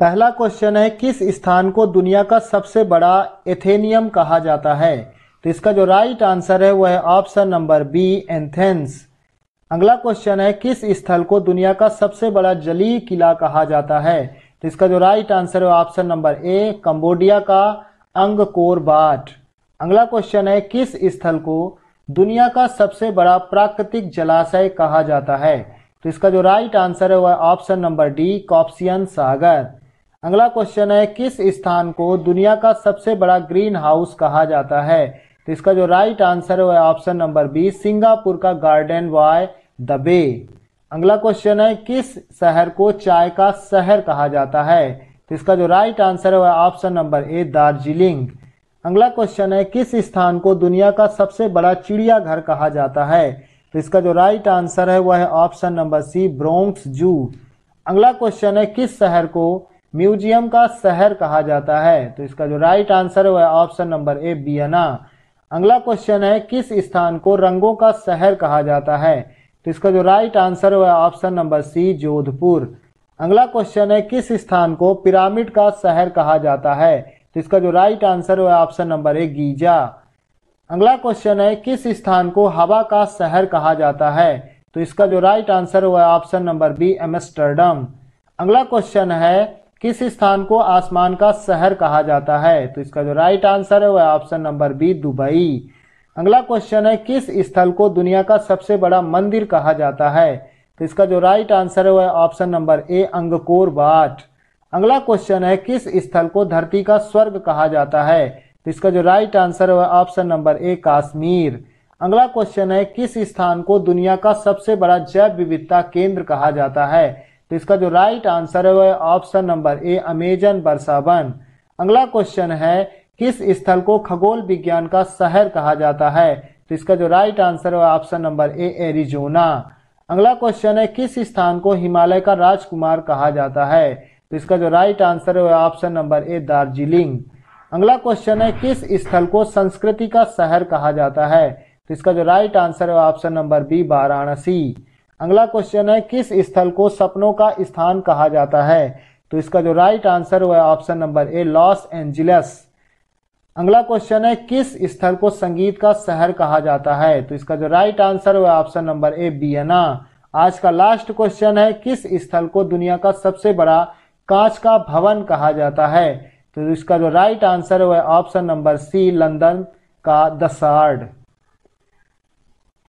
पहला क्वेश्चन है किस स्थान को दुनिया का सबसे बड़ा एथेनियम कहा जाता है तो इसका जो राइट आंसर है वह है ऑप्शन नंबर बी एंथेंस अगला क्वेश्चन है किस स्थल को दुनिया का सबसे बड़ा जली किला कहा जाता है तो इसका जो राइट आंसर है ऑप्शन नंबर ए कंबोडिया का अंग बाट अगला क्वेश्चन है किस स्थल को दुनिया का सबसे बड़ा प्राकृतिक जलाशय कहा जाता है तो इसका जो राइट आंसर है वह ऑप्शन नंबर डी कॉप्सियन सागर अगला क्वेश्चन है किस स्थान को दुनिया का सबसे बड़ा ग्रीन हाउस कहा जाता है तो इसका जो राइट आंसर है वह ऑप्शन नंबर बी सिंगापुर का गार्डन वाय द बे अगला क्वेश्चन है किस शहर को चाय का शहर कहा जाता है तो इसका जो राइट आंसर है वह ऑप्शन नंबर ए दार्जिलिंग अगला क्वेश्चन है किस स्थान को दुनिया का सबसे बड़ा चिड़ियाघर कहा जाता है तो इसका जो राइट आंसर है वह है ऑप्शन नंबर सी ब्रोंक्स जू अगला क्वेश्चन है किस शहर को म्यूजियम का शहर कहा जाता है तो इसका जो राइट आंसर है ऑप्शन नंबर ए बियना अगला क्वेश्चन है किस स्थान को रंगों का शहर कहा जाता है तो इसका जो राइट आंसर है ऑप्शन नंबर सी जोधपुर अगला क्वेश्चन है किस स्थान को पिरामिड का शहर कहा जाता है तो इसका जो राइट आंसर है ऑप्शन नंबर ए गीजा अगला क्वेश्चन है किस स्थान को हवा का शहर कहा जाता है तो इसका जो राइट आंसर है ऑप्शन नंबर बी एमस्टरडम अगला क्वेश्चन है किस स्थान को आसमान का शहर कहा जाता है तो इसका जो राइट आंसर है वह ऑप्शन नंबर बी दुबई अगला क्वेश्चन है किस स्थल को दुनिया का सबसे बड़ा मंदिर कहा जाता है तो इसका जो राइट आंसर है वह ऑप्शन नंबर ए अंगकोर बाट अगला क्वेश्चन है किस स्थल को धरती का स्वर्ग कहा जाता है तो इसका जो राइट आंसर है वह ऑप्शन नंबर ए काश्मीर अगला क्वेश्चन है किस स्थान को दुनिया का सबसे बड़ा जैव विविधता केंद्र कहा जाता है तो इसका जो राइट आंसर है वह ऑप्शन नंबर ए अमेजन बरसावन अगला क्वेश्चन है किस स्थल को खगोल विज्ञान का शहर कहा जाता है तो इसका जो राइट आंसर है ऑप्शन नंबर ए एरिजोना अगला क्वेश्चन है किस स्थान को हिमालय का राजकुमार कहा जाता है तो इसका जो राइट आंसर है वह ऑप्शन नंबर ए दार्जिलिंग अगला क्वेश्चन है किस स्थल को संस्कृति का शहर कहा जाता है तो इसका जो राइट आंसर है ऑप्शन नंबर बी वाराणसी अगला क्वेश्चन है किस स्थल को सपनों का स्थान कहा जाता है तो इसका जो राइट आंसर हुआ option number A Los Angeles अगला क्वेश्चन है किस स्थल को संगीत का शहर कहा जाता है तो इसका जो राइट आंसर हुआ ऑप्शन नंबर ए बियना आज का लास्ट क्वेश्चन है किस स्थल को दुनिया का सबसे बड़ा कांच का भवन कहा जाता है तो इसका जो राइट आंसर हुआ ऑप्शन नंबर सी लंदन का दसार्ड